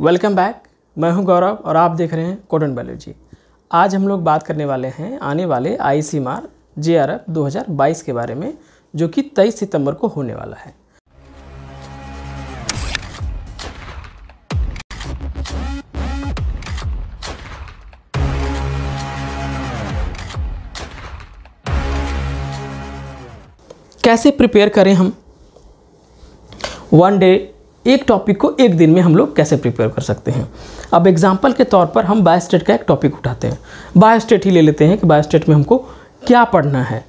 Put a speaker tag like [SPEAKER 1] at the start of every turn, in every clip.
[SPEAKER 1] welcome back मैं हूं गौरव और आप देख रहे हैं कोडन बायोलॉजी आज हम लोग बात करने वाले हैं आने वाले आई सी मार जे आर एफ दो के बारे में जो कि 23 सितंबर को होने वाला है कैसे प्रिपेयर करें हम वन डे एक टॉपिक को एक दिन में हम लोग कैसे प्रिपेयर कर सकते हैं अब एग्जाम्पल के तौर पर हम बायो स्टेट का एक टॉपिक उठाते हैं बायो स्टेट ही ले लेते हैं कि बायो स्टेट में हमको क्या पढ़ना है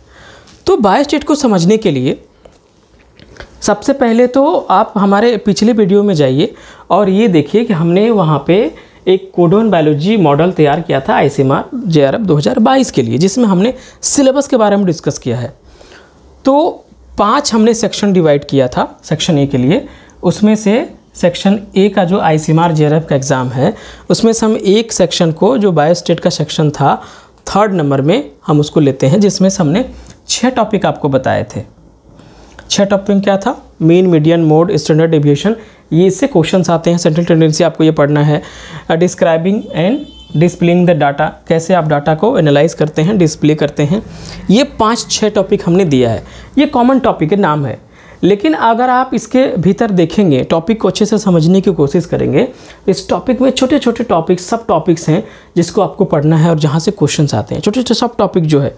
[SPEAKER 1] तो बायो स्टेट को समझने के लिए सबसे पहले तो आप हमारे पिछले वीडियो में जाइए और ये देखिए कि हमने वहाँ पे एक कोडोन बायोलॉजी मॉडल तैयार किया था I C M R J R F दो हज़ार बाईस के लिए जिसमें हमने सिलेबस के बारे में डिस्कस किया है तो पाँच हमने सेक्शन डिवाइड किया था सेक्शन ए के लिए उसमें से सेक्शन ए का जो आई सी का एग्ज़ाम है उसमें से हम एक सेक्शन को जो बायोस्टेट का सेक्शन था थर्ड नंबर में हम उसको लेते हैं जिसमें से हमने छः टॉपिक आपको बताए थे छः टॉपिक क्या था mean median mode standard deviation ये इससे क्वेश्चन आते हैं सेंट्रल टेंडेंसी आपको ये पढ़ना है describing and displaying the data कैसे आप डाटा को एनालाइज करते हैं डिस्प्ले करते हैं ये पांच छः टॉपिक हमने दिया है ये कॉमन टॉपिक के नाम है लेकिन अगर आप इसके भीतर देखेंगे टॉपिक को अच्छे से समझने की कोशिश करेंगे इस टॉपिक में छोटे छोटे टॉपिक सब टॉपिक्स हैं जिसको आपको पढ़ना है और जहाँ से क्वेश्चन आते हैं छोटे छोटे सब टॉपिक जो है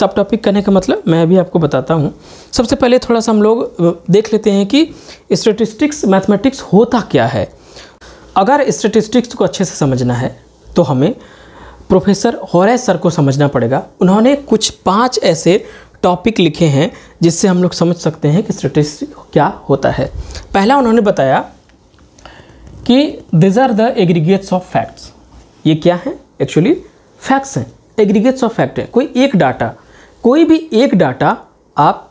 [SPEAKER 1] सब टॉपिक कहने का मतलब मैं अभी आपको बताता हूँ सबसे पहले थोड़ा सा हम लोग देख लेते हैं कि स्टेटिस्टिक्स मैथमेटिक्स होता क्या है अगर स्टेटिस्टिक्स को अच्छे से समझना है तो हमें प्रोफेसर हॉरेस सर को समझना पड़ेगा उन्होंने कुछ पांच ऐसे टॉपिक लिखे हैं जिससे हम लोग समझ सकते हैं कि स्टेटिस्टिक क्या होता है पहला उन्होंने बताया कि these are the aggregates of facts ये क्या है एक्चुअली फैक्ट्स हैं एग्रीगेट्स ऑफ फैक्ट है कोई एक डाटा कोई भी एक डाटा आप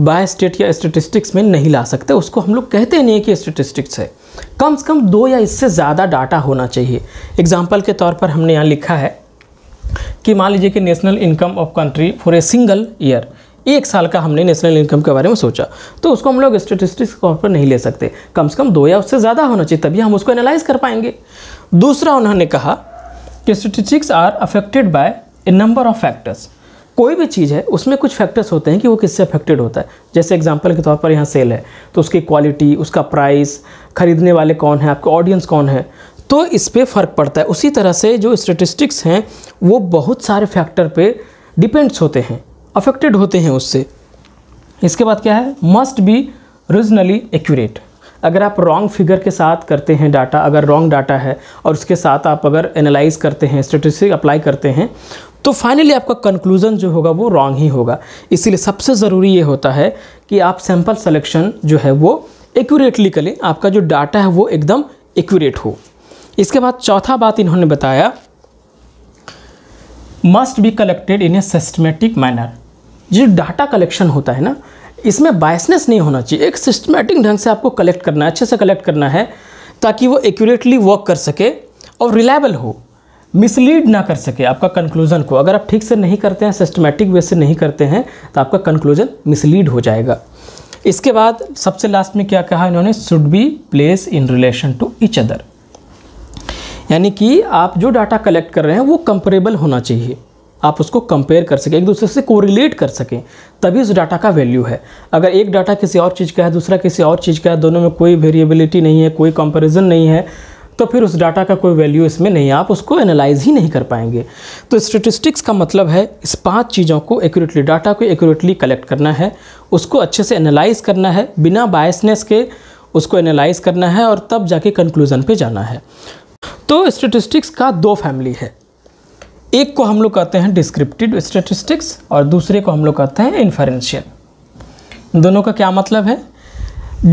[SPEAKER 1] बाय स्टेट या स्टेटिस्टिक्स में नहीं ला सकते उसको हम लोग कहते नहीं है कि स्टेटिस्टिक्स है कम से कम दो या इससे ज़्यादा डाटा होना चाहिए एग्जाम्पल के तौर पर हमने यहाँ लिखा है कि मान लीजिए कि national income of country for a single year एक साल का हमने नेशनल इनकम के बारे में सोचा तो उसको हम लोग स्टेटिस्टिक्स तौर पर नहीं ले सकते कम से कम दो या उससे ज़्यादा होना चाहिए तभी हम उसको एनालाइज कर पाएंगे दूसरा उन्होंने कहा कि statistics are affected by a number of factors कोई भी चीज़ है उसमें कुछ फैक्टर्स होते हैं कि वो किससे अफेक्टेड होता है जैसे एग्जाम्पल के तौर पर यहाँ सेल है तो उसकी क्वालिटी उसका प्राइस खरीदने वाले कौन है आपके ऑडियंस कौन है तो इस पर फ़र्क पड़ता है उसी तरह से जो स्टेटिस्टिक्स हैं वो बहुत सारे फैक्टर पे डिपेंड्स होते हैं अफेक्टेड होते हैं उससे इसके बाद क्या है मस्ट बी रीजनली एक्यूरेट अगर आप रॉन्ग फिगर के साथ करते हैं डाटा अगर रॉन्ग डाटा है और उसके साथ आप अगर एनालाइज करते हैं स्टेटिस्टिक अप्लाई करते हैं तो फाइनली आपका कंक्लूज़न जो होगा वो रॉन्ग ही होगा इसीलिए सबसे ज़रूरी ये होता है कि आप सैम्पल सेलेक्शन जो है वो एक्यूरेटली करें आपका जो डाटा है वो एकदम एक्यूरेट हो इसके बाद चौथा बात इन्होंने बताया must be collected in a systematic manner जो डाटा कलेक्शन होता है ना इसमें बायसनेस नहीं होना चाहिए एक सिस्टमेटिक ढंग से आपको कलेक्ट करना है अच्छे से कलेक्ट करना है ताकि वो एक्यूरेटली वर्क कर सके और रिलायबल हो मिसलीड ना कर सके आपका कंक्लूजन को अगर आप ठीक से नहीं करते हैं सिस्टमेटिक वे से नहीं करते हैं तो आपका कंक्लूजन मिसलीड हो जाएगा इसके बाद सबसे लास्ट में क्या कहा इन्होंने should be place in relation to each other यानी कि आप जो डाटा कलेक्ट कर रहे हैं वो कंपेरेबल होना चाहिए आप उसको कंपेयर कर सकें एक दूसरे से कोरिलेट कर सकें तभी उस डाटा का वैल्यू है अगर एक डाटा किसी और चीज़ का है दूसरा किसी और चीज़ का है दोनों में कोई वेरिएबिलिटी नहीं है कोई कंपेरिजन नहीं है तो फिर उस डाटा का कोई वैल्यू इसमें नहीं है आप उसको एनालाइज ही नहीं कर पाएंगे तो स्टेटिस्टिक्स का मतलब है इस पांच चीज़ों को एक्यूरेटली डाटा को एक्यूरेटली कलेक्ट करना है उसको अच्छे से एनालाइज करना है बिना बायसनेस के उसको एनालाइज करना है और तब जाके कंक्लूज़न पे जाना है तो स्टेटिस्टिक्स का दो फैमिली है एक को हम लोग कहते हैं डिस्क्रिप्टिव स्टेटिस्टिक्स और दूसरे को हम लोग कहते हैं इन्फरेंशियल दोनों का क्या मतलब है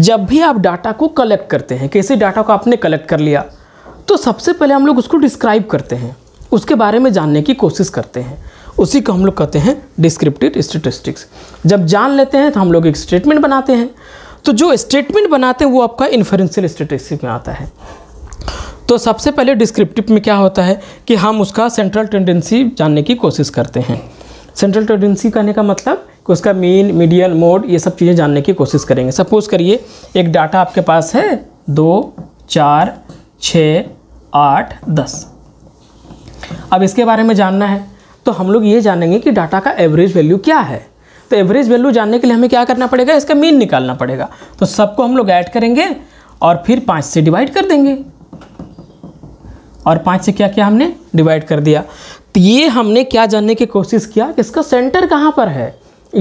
[SPEAKER 1] जब भी आप डाटा को कलेक्ट करते हैं कैसे डाटा को आपने कलेक्ट कर लिया तो सबसे पहले हम लोग उसको डिस्क्राइब करते हैं उसके बारे में जानने की कोशिश करते हैं उसी को हम लोग कहते हैं डिस्क्रिप्टिव स्टेटिस्टिक्स जब जान लेते हैं तो हम लोग एक स्टेटमेंट बनाते हैं तो जो स्टेटमेंट बनाते हैं वो आपका इन्फरेंशियल स्टेटिस्टिक्स में आता है तो सबसे पहले डिस्क्रिप्टिव में क्या होता है कि हम उसका सेंट्रल टेंडेंसी जानने की कोशिश करते हैं सेंट्रल टेंडेंसी कहने का मतलब कि उसका मीन मीडियन मोड ये सब चीज़ें जानने की कोशिश करेंगे सपोज़ करिए एक डाटा आपके पास है दो चार छ आठ दस अब इसके बारे में जानना है तो हम लोग ये जानेंगे कि डाटा का एवरेज वैल्यू क्या है तो एवरेज वैल्यू जानने के लिए हमें क्या करना पड़ेगा इसका मीन निकालना पड़ेगा तो सबको हम लोग ऐड करेंगे और फिर पाँच से डिवाइड कर देंगे और पाँच से क्या किया हमने डिवाइड कर दिया तो ये हमने क्या जानने की कोशिश किया कि इसका सेंटर कहाँ पर है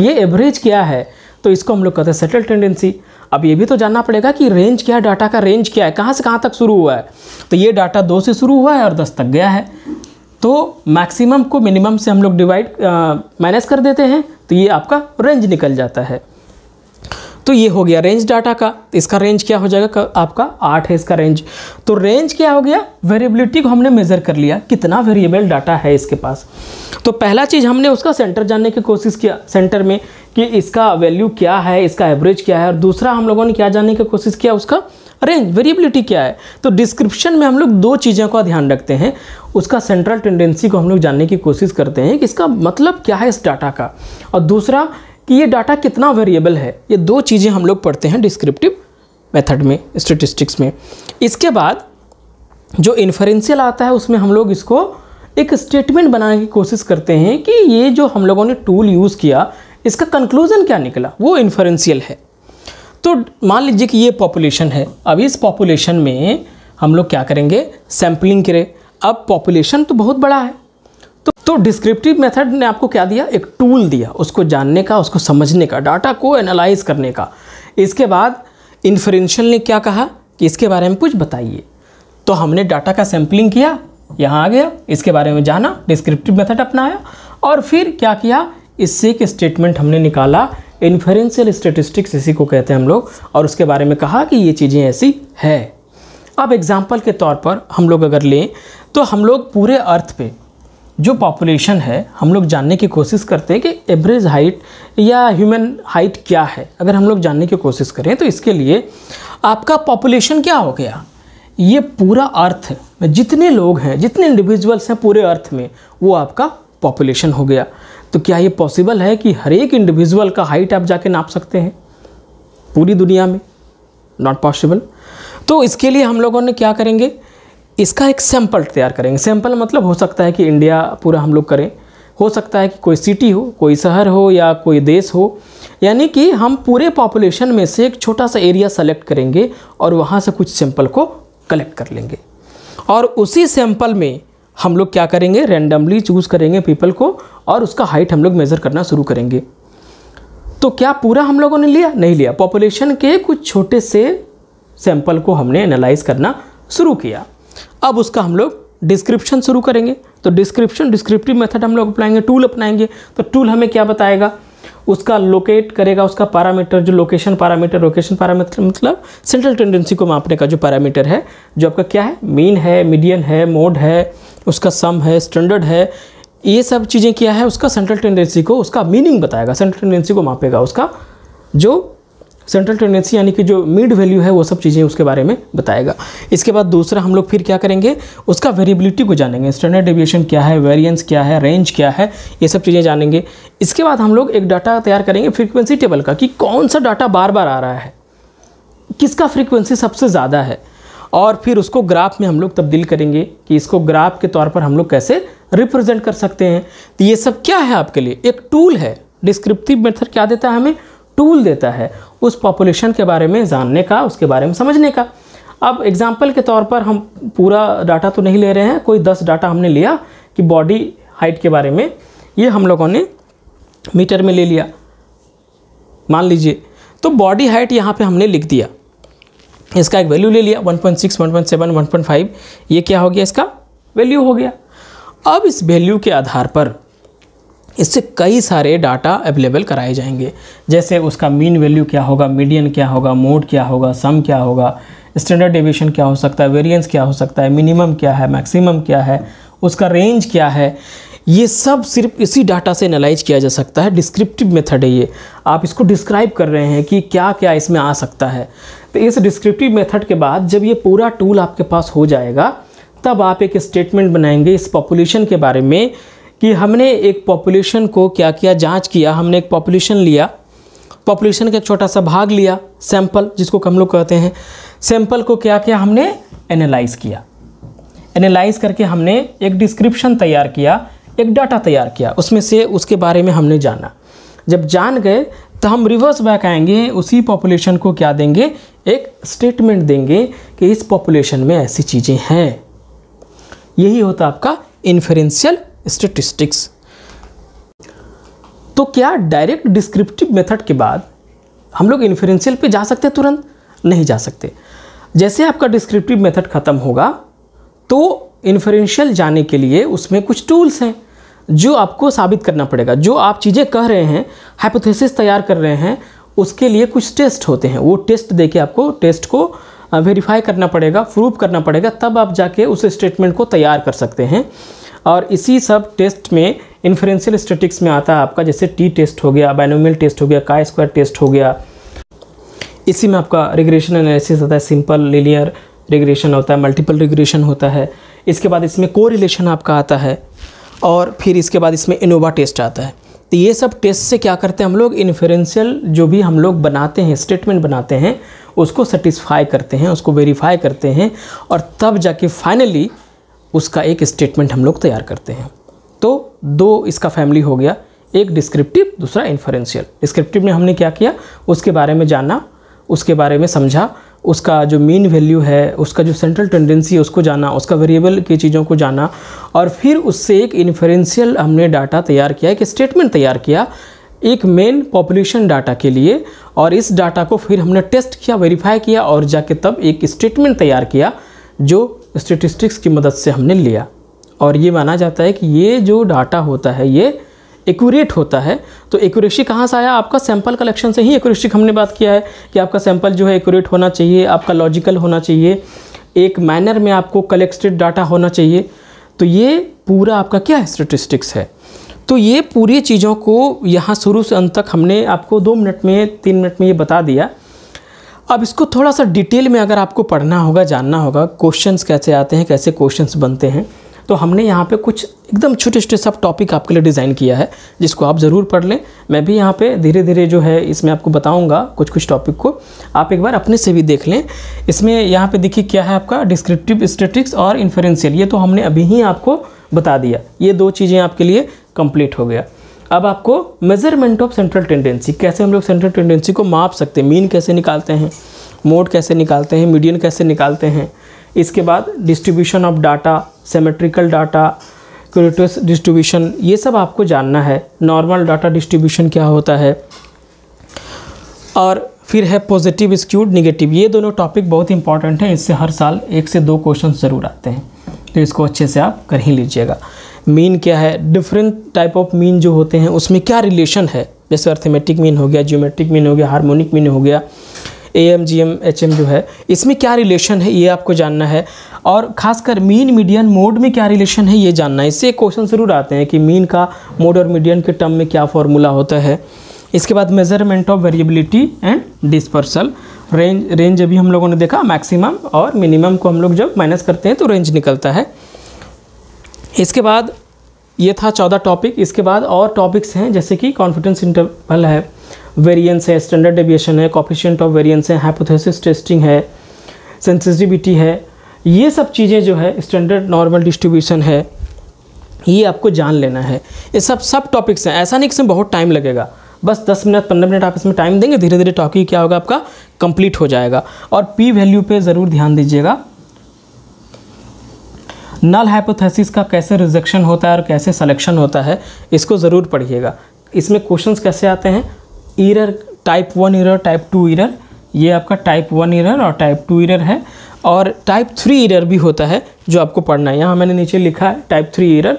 [SPEAKER 1] ये एवरेज क्या है तो इसको हम लोग कहते हैं सेटल टेंडेंसी अब ये भी तो जानना पड़ेगा कि रेंज क्या है डाटा का रेंज क्या है कहाँ से कहाँ तक शुरू हुआ है तो ये डाटा दो से शुरू हुआ है और दस तक गया है तो मैक्सिमम को मिनिमम से हम लोग डिवाइड माइनस कर देते हैं तो ये आपका रेंज निकल जाता है तो ये हो गया रेंज डाटा का तो इसका रेंज क्या हो जाएगा आपका आठ है इसका रेंज तो रेंज क्या हो गया वेरिएबिलिटी को हमने मेज़र कर लिया कितना वेरिएबल डाटा है इसके पास तो पहला चीज़ हमने उसका सेंटर जानने की कोशिश किया सेंटर में कि इसका वैल्यू क्या है इसका एवरेज क्या है और दूसरा हम लोगों ने क्या जानने की कोशिश किया उसका रेंज वेरिएबिलिटी क्या है तो डिस्क्रिप्शन में हम लोग दो चीज़ों का ध्यान रखते हैं उसका सेंट्रल टेंडेंसी को हम लोग जानने की कोशिश करते हैं कि इसका मतलब क्या है इस डाटा का और दूसरा कि ये डाटा कितना वेरिएबल है ये दो चीज़ें हम लोग पढ़ते हैं डिस्क्रिप्टिव मेथड में स्टेटिस्टिक्स में इसके बाद जो इन्फरेंशियल आता है उसमें हम लोग इसको एक स्टेटमेंट बनाने की कोशिश करते हैं कि ये जो हम लोगों ने टूल यूज़ किया इसका कंक्लूज़न क्या निकला वो इन्फरेंशियल है तो मान लीजिए कि ये पॉपुलेशन है अब इस पॉपुलेशन में हम लोग क्या करेंगे सैम्पलिंग करें अब पॉपुलेशन तो बहुत बड़ा है तो डिस्क्रिप्टिव मेथड ने आपको क्या दिया एक टूल दिया उसको जानने का उसको समझने का डाटा को एनालाइज करने का इसके बाद इन्फ्रेंशियल ने क्या कहा कि इसके बारे में कुछ बताइए तो हमने डाटा का सैम्पलिंग किया यहाँ आ गया इसके बारे में जाना डिस्क्रिप्टिव मेथड अपनाया और फिर क्या किया इससे एक स्टेटमेंट हमने निकाला इन्फ्रेंशियल स्टेटिस्टिक्स इसी को कहते हैं हम लोग और उसके बारे में कहा कि ये चीज़ें ऐसी है अब एग्ज़ाम्पल के तौर पर हम लोग अगर लें तो हम लोग पूरे अर्थ पे जो पॉपुलेशन है हम लोग जानने की कोशिश करते हैं कि एवरेज हाइट या ह्यूमन हाइट क्या है अगर हम लोग जानने की कोशिश करें तो इसके लिए आपका पॉपुलेशन क्या हो गया ये पूरा अर्थ में जितने लोग हैं जितने इंडिविजुअल्स हैं पूरे अर्थ में वो आपका पॉपुलेशन हो गया तो क्या ये पॉसिबल है कि हर एक इंडिविजुअल का हाइट आप जाके नाप सकते हैं पूरी दुनिया में नॉट पॉसिबल तो इसके लिए हम लोगों ने क्या करेंगे इसका एक सैंपल तैयार करेंगे सैंपल मतलब हो सकता है कि इंडिया पूरा हम लोग करें हो सकता है कि कोई सिटी हो कोई शहर हो या कोई देश हो यानी कि हम पूरे पॉपुलेशन में से एक छोटा सा एरिया सेलेक्ट करेंगे और वहाँ से कुछ सैंपल को कलेक्ट कर लेंगे और उसी सैंपल में हम लोग क्या करेंगे रेंडमली चूज़ करेंगे पीपल को और उसका हाइट हम लोग मेज़र करना शुरू करेंगे तो क्या पूरा हम लोगों ने लिया नहीं लिया पॉपुलेशन के कुछ छोटे से सैंपल को हमने एनालाइज करना शुरू किया अब उसका हम लोग डिस्क्रिप्शन शुरू करेंगे तो डिस्क्रिप्शन डिस्क्रिप्टिव मेथड हम लोग अपनाएंगे टूल अपनाएंगे तो टूल हमें क्या बताएगा उसका लोकेट करेगा उसका पैरामीटर जो लोकेशन पैरामीटर लोकेशन पैरामीटर मतलब सेंट्रल टेंडेंसी को मापने का जो पैरामीटर है जो आपका क्या है मीन है मीडियन है मोड है उसका सम है स्टैंडर्ड है ये सब चीज़ें क्या है उसका सेंट्रल टेंडेंसी को उसका मीनिंग बताएगा सेंट्रल टेंडेंसी को मापेगा उसका जो सेंट्रल टेंडेंसी यानी कि जो मिड वैल्यू है वो सब चीज़ें उसके बारे में बताएगा इसके बाद दूसरा हम लोग फिर क्या करेंगे उसका वेरिएबिलिटी को जानेंगे स्टैंडर्ड डेविएशन क्या है वेरियंस क्या है रेंज क्या है ये सब चीज़ें जानेंगे इसके बाद हम लोग एक डाटा तैयार करेंगे फ्रिक्वेंसी टेबल का कि कौन सा डाटा बार बार आ रहा है किसका फ्रिक्वेंसी सबसे ज़्यादा है और फिर उसको ग्राफ में हम लोग तब्दील करेंगे कि इसको ग्राफ के तौर पर हम लोग कैसे रिप्रेजेंट कर सकते हैं तो ये सब क्या है आपके लिए एक टूल है डिस्क्रिप्टिव मेथड क्या देता है हमें टूल देता है उस पॉपुलेशन के बारे में जानने का उसके बारे में समझने का अब एग्ज़ाम्पल के तौर पर हम पूरा डाटा तो नहीं ले रहे हैं कोई दस डाटा हमने लिया कि बॉडी हाइट के बारे में ये हम लोगों ने मीटर में ले लिया मान लीजिए तो बॉडी हाइट यहाँ पे हमने लिख दिया इसका एक वैल्यू ले लिया 1.6, 1.7, 1.5 ये क्या हो गया इसका वैल्यू हो गया अब इस वैल्यू के आधार पर इससे कई सारे डाटा अवेलेबल कराए जाएंगे जैसे उसका मीन वैल्यू क्या होगा मीडियन क्या होगा मोड क्या होगा सम क्या होगा स्टैंडर्ड डिविशन क्या हो सकता है वेरियंस क्या हो सकता है मिनिमम क्या है मैक्सिमम क्या है उसका रेंज क्या है ये सब सिर्फ इसी डाटा से एनालाइज किया जा सकता है डिस्क्रिप्टिव मेथड है ये आप इसको डिस्क्राइब कर रहे हैं कि क्या क्या इसमें आ सकता है तो इस डिस्क्रिप्टिव मेथड के बाद जब ये पूरा टूल आपके पास हो जाएगा तब आप एक स्टेटमेंट बनाएंगे इस पॉपुलेशन के बारे में कि हमने एक पॉपुलेशन को क्या किया जांच किया हमने एक पॉपुलेशन लिया पॉपुलेशन का छोटा सा भाग लिया सैंपल जिसको हम लोग कहते हैं सैंपल को क्या किया हमने एनालाइज किया एनालाइज करके हमने एक डिस्क्रिप्शन तैयार किया एक डाटा तैयार किया उसमें से उसके बारे में हमने जाना जब जान गए तो हम रिवर्स बैक आएंगे उसी पॉपुलेशन को क्या देंगे एक स्टेटमेंट देंगे कि इस पॉपुलेशन में ऐसी चीज़ें हैं यही होता आपका इन्फ्रेंशियल स्टेटिस्टिक्स तो क्या डायरेक्ट डिस्क्रिप्टिव मेथड के बाद हम लोग इन्फ्रेंशियल पे जा सकते हैं तुरंत नहीं जा सकते जैसे आपका डिस्क्रिप्टिव मेथड ख़त्म होगा तो इन्फ्रेंशियल जाने के लिए उसमें कुछ टूल्स हैं जो आपको साबित करना पड़ेगा जो आप चीज़ें कह रहे हैं हाइपोथेसिस तैयार कर रहे हैं उसके लिए कुछ टेस्ट होते हैं वो टेस्ट दे के आपको टेस्ट को वेरीफाई करना पड़ेगा प्रूव करना पड़ेगा तब आप जाके उस स्टेटमेंट को तैयार कर सकते हैं और इसी सब टेस्ट में इन्फ्रेंशियल स्टेटिक्स में आता है आपका जैसे टी टेस्ट हो गया बाइनोमियल टेस्ट हो गया का स्क्वायर टेस्ट हो गया इसी में आपका रिग्रेशन एनालिसिस होता है सिंपल लिनियर रिग्रेशन होता है मल्टीपल रिग्रेशन होता है इसके बाद इसमें को रिलेशन आपका आता है और फिर इसके बाद इसमें इनोवा टेस्ट आता है तो ये सब टेस्ट से क्या करते हैं हम लोग इन्फ्रेंशियल जो भी हम लोग बनाते हैं स्टेटमेंट बनाते हैं उसको सेटिस्फाई करते हैं उसको वेरीफाई करते हैं और तब जाके फाइनली उसका एक स्टेटमेंट हम लोग तैयार करते हैं तो दो इसका फैमिली हो गया एक डिस्क्रिप्टिव दूसरा इन्फरेंशियल डिस्क्रिप्टिव में हमने क्या किया उसके बारे में जाना उसके बारे में समझा उसका जो मीन वैल्यू है उसका जो सेंट्रल टेंडेंसी है उसको जाना उसका वेरिएबल की चीज़ों को जाना और फिर उससे एक इन्फ्रेंशियल हमने डाटा तैयार किया एक स्टेटमेंट तैयार किया एक मेन पॉपुलेशन डाटा के लिए और इस डाटा को फिर हमने टेस्ट किया वेरीफाई किया और जाके तब एक स्टेटमेंट तैयार किया जो स्टेटिस्टिक्स की मदद से हमने लिया और ये माना जाता है कि ये जो डाटा होता है ये एक्यूरेट होता है तो एक्यूरेसी कहाँ से आया आपका सैंपल कलेक्शन से ही एक्यूरेसी हमने बात किया है कि आपका सैंपल जो है एक्यूरेट होना चाहिए आपका लॉजिकल होना चाहिए एक मैनर में आपको कलेक्टेड डाटा होना चाहिए तो ये पूरा आपका क्या है स्टेटिस्टिक्स है तो ये पूरी चीज़ों को यहाँ शुरू से अंत तक हमने आपको दो मिनट में तीन मिनट में ये बता दिया अब इसको थोड़ा सा डिटेल में अगर आपको पढ़ना होगा जानना होगा क्वेश्चंस कैसे आते हैं कैसे क्वेश्चंस बनते हैं तो हमने यहाँ पे कुछ एकदम छोटे छोटे सब टॉपिक आपके लिए डिज़ाइन किया है जिसको आप ज़रूर पढ़ लें मैं भी यहाँ पे धीरे धीरे जो है इसमें आपको बताऊँगा कुछ कुछ टॉपिक को आप एक बार अपने से भी देख लें इसमें यहाँ पे देखिए क्या है आपका डिस्क्रिप्टिव स्टेटिक्स और इन्फरेंशियल ये तो हमने अभी ही आपको बता दिया ये दो चीज़ें आपके लिए कंप्लीट हो गया अब आपको मेजरमेंट ऑफ सेंट्रल टेंडेंसी कैसे हम लोग सेंट्रल टेंडेंसी को माप सकते हैं मीन कैसे निकालते हैं मोड कैसे निकालते हैं मीडियन कैसे निकालते हैं इसके बाद distribution of data symmetrical data kurtosis distribution ये सब आपको जानना है नॉर्मल डाटा डिस्ट्रीब्यूशन क्या होता है और फिर है पॉजिटिव स्क्यूड निगेटिव ये दोनों टॉपिक बहुत इंपॉर्टेंट हैं इससे हर साल एक से दो क्वेश्चन ज़रूर आते हैं तो इसको अच्छे से आप कर ही लीजिएगा मीन क्या है डिफरेंट टाइप ऑफ मीन जो होते हैं उसमें क्या रिलेशन है जैसे अर्थमेटिक मीन हो गया जियोमेट्रिक मीन हो गया हारमोनिक मीन हो गया A M G M H M जो है इसमें क्या रिलेशन है ये आपको जानना है और खासकर मीन मीडियन मोड में क्या रिलेशन है ये जानना है इससे क्वेश्चन ज़रूर आते हैं कि मीन का मोड और मीडियन के टर्म में क्या फॉर्मूला होता है इसके बाद measurement of variability and dispersal range range अभी हम लोगों ने देखा मैक्सिमम और मिनिमम को हम लोग जब माइनस करते हैं तो रेंज निकलता है इसके बाद ये था चौदह टॉपिक इसके बाद और टॉपिक्स हैं जैसे कि कॉन्फिडेंस इंटरवल है वेरिएंस है स्टैंडर्ड डेविएशन है कॉफिशियंट ऑफ वेरिएंस है हाइपोथेसिस टेस्टिंग है सेंसिटिविटी है ये सब चीज़ें जो है स्टैंडर्ड नॉर्मल डिस्ट्रीब्यूशन है ये आपको जान लेना है ये सब सब टॉपिक्स हैं ऐसा नहीं इसमें बहुत टाइम लगेगा बस 10 मिनट 15 मिनट आप इसमें टाइम देंगे धीरे धीरे टॉपिक क्या होगा आपका कंप्लीट हो जाएगा और पी वैल्यू पे ज़रूर ध्यान दीजिएगा नल हाइपोथेसिस का कैसे रिजेक्शन होता है और कैसे सलेक्शन होता है इसको ज़रूर पढ़िएगा इसमें क्वेश्चंस कैसे आते हैं error type one error type two error ये आपका टाइप वन ईरर और टाइप टू ईरर है और टाइप थ्री ईरर भी होता है जो आपको पढ़ना है यहाँ मैंने नीचे लिखा है टाइप थ्री ईरर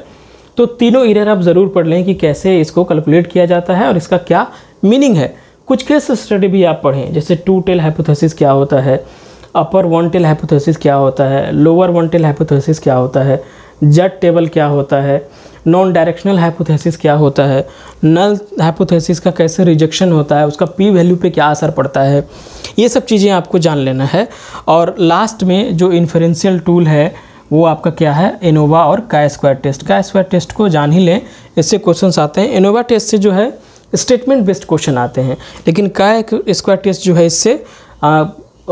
[SPEAKER 1] तो तीनों ईरर आप ज़रूर पढ़ लें कि कैसे इसको कैलकुलेट किया जाता है और इसका क्या मीनिंग है कुछ केस स्टडी भी आप पढ़ें जैसे टू टेल हाइपोथेसिस क्या होता है अपर वन टेल हाइपोथेसिस क्या होता है लोअर वन टेल हाइपोथेसिस क्या होता है जट टेबल क्या होता है नॉन डायरेक्शनल हाइपोथेसिस क्या होता है नल हाइपोथेसिस का कैसे रिजेक्शन होता है उसका पी वैल्यू पे क्या असर पड़ता है ये सब चीज़ें आपको जान लेना है और लास्ट में जो इन्फ्रेंशियल टूल है वो आपका क्या है इनोवा और का स्क्वायर टेस्ट का स्क्वायर टेस्ट को जान ही लें इससे क्वेश्चन आते हैं इनोवा टेस्ट से जो है स्टेटमेंट बेस्ड क्वेश्चन आते हैं लेकिन का स्क्वायर टेस्ट जो है इससे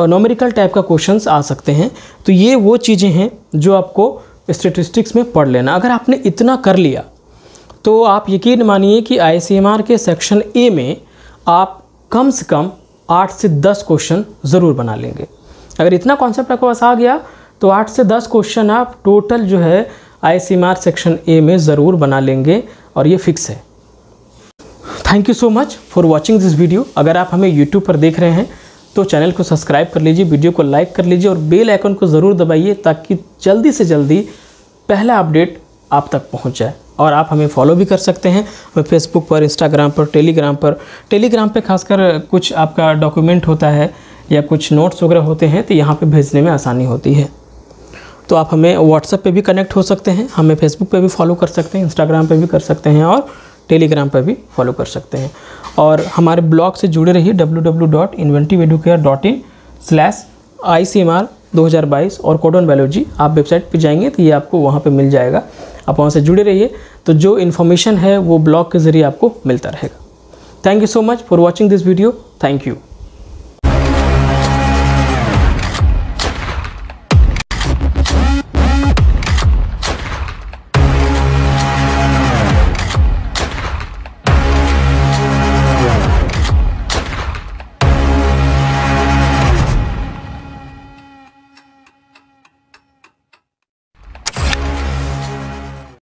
[SPEAKER 1] नोमेरिकल टाइप का क्वेश्चंस आ सकते हैं तो ये वो चीज़ें हैं जो आपको स्टेटिस्टिक्स में पढ़ लेना अगर आपने इतना कर लिया तो आप यकीन मानिए कि आई के सेक्शन ए में आप कम से कम आठ से दस क्वेश्चन ज़रूर बना लेंगे अगर इतना कॉन्सेप्ट आपके पास आ गया तो आठ से दस क्वेश्चन आप टोटल जो है आई सेक्शन ए में ज़रूर बना लेंगे और ये फिक्स है thank you so much for watching this video अगर आप हमें यूट्यूब पर देख रहे हैं तो चैनल को सब्सक्राइब कर लीजिए वीडियो को लाइक कर लीजिए और बेल आइकन को ज़रूर दबाइए ताकि जल्दी से जल्दी पहला अपडेट आप तक पहुँच जाए और आप हमें फॉलो भी कर सकते हैं हमें फेसबुक पर इंस्टाग्राम पर टेलीग्राम पर टेलीग्राम पर खासकर कुछ आपका डॉक्यूमेंट होता है या कुछ नोट्स वगैरह होते हैं तो यहाँ पर भेजने में आसानी होती है तो आप हमें व्हाट्सएप पे भी कनेक्ट हो सकते हैं हमें फेसबुक पे भी फॉलो कर सकते हैं इंस्टाग्राम पे भी कर सकते हैं और टेलीग्राम पर भी फॉलो कर सकते हैं और हमारे ब्लॉग से जुड़े रहिए W W dot inventive educare dot in slash I C M R दो हज़ार बाईस और कोडन बायोलॉजी आप वेबसाइट पर जाएंगे तो ये आपको वहाँ पर मिल जाएगा आप वहाँ से जुड़े रहिए तो जो इन्फॉर्मेशन है वो ब्लॉग के ज़रिए आपको मिलता रहेगा thank you so much for watching this video thank you